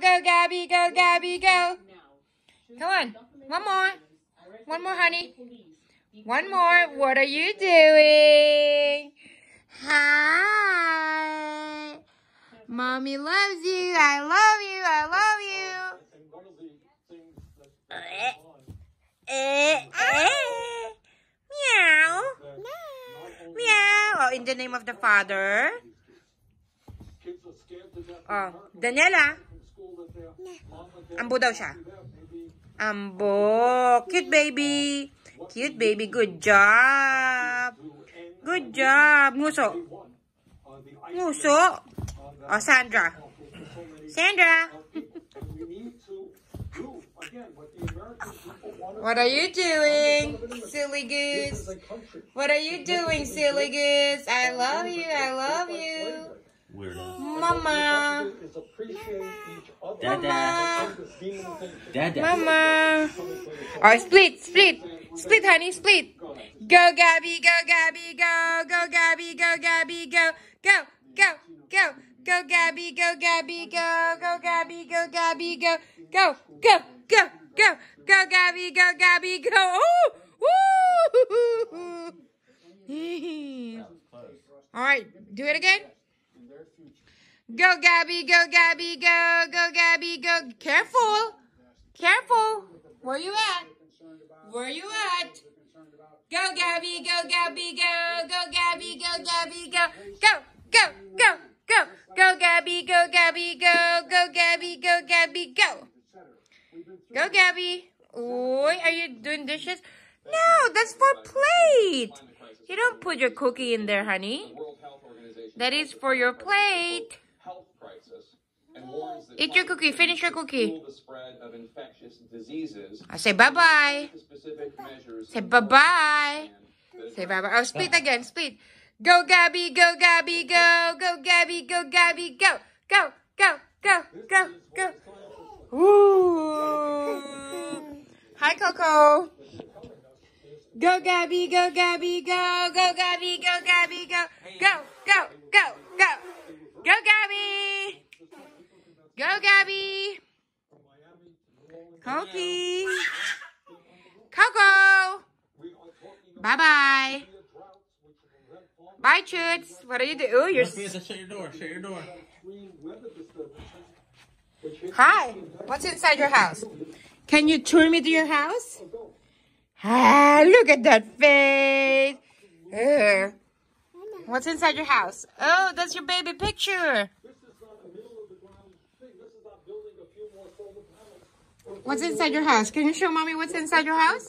go, Gabby. Go, Gabby. Go. Come on. One more. One more, honey. One more. What are you doing? Hi. Mommy loves you. I love you. I love you. meow. Meow. Oh, in the name of the Father. Oh, Daniela. Ambo daw siya. Ambo. Cute baby. Cute baby. Good job. Good job. Nguso. Nguso. oh, Sandra. Sandra. What are you doing, silly goose? What are you doing, silly goose? I love you. I love you. Mama. Dada. Dada. Mama. All right, split, split, split, honey, split. Go, Gabby, go, Gabby, go, go, Gabby, go, Gabby, go, go, go, go. Go, Gabby, go, Gabby, go, go, Gabby, go, Gabby, go, go, go, go, go, go, Gabby, go, Gabby, go. woo. All right, do it again in their future. Go, Gabby, go, Gabby, go, go, Gabby, go. Careful. Careful. Where you at? Where you at? Go, Gabby, go, Gabby, go, go, Gabby, go, Gabby, go. Go, go, go, go. Go, Gabby, go, Gabby, go, go, Gabby, go, Gabby, go. Go, Gabby. Oi, are you doing dishes? No, that's for plate. You don't put your cookie in there, honey. That is for your plate. Eat your cookie. Finish your cookie. I say bye-bye. Say bye-bye. Say bye-bye. Oh, split again. Split. Go, Gabby. Go, Gabby. Go. Go, Gabby. Go, Gabby. Go. Go. Go. Go. Go. Go. Ooh. Hi, Coco. Go Gabby, go Gabby, go, go Gabby, go Gabby, go, go, go, go, go, go Gabby, go Gabby, Koki, Coco, bye bye, bye Choots. What are you doing? Oh, you're. Shut your door. Shut your door. Hi. What's inside your house? Can you tour me to your house? Ah, look at that face. Uh, what's inside your house? Oh, that's your baby picture. What's inside your house? Can you show mommy what's inside your house?